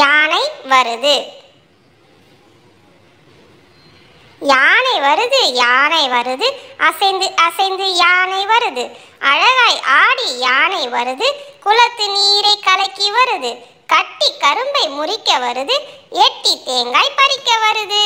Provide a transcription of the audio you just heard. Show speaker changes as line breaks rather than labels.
யானை வருது யானை வருது யானை வருது அசைந்து அசைந்து யானை வருது அழகாய் ஆடி யானை வருது குளத்து நீரை கலக்கி வருது கட்டி கரும்பை முறிக்க வருது எட்டி தேங்காய் பறிக்க வருது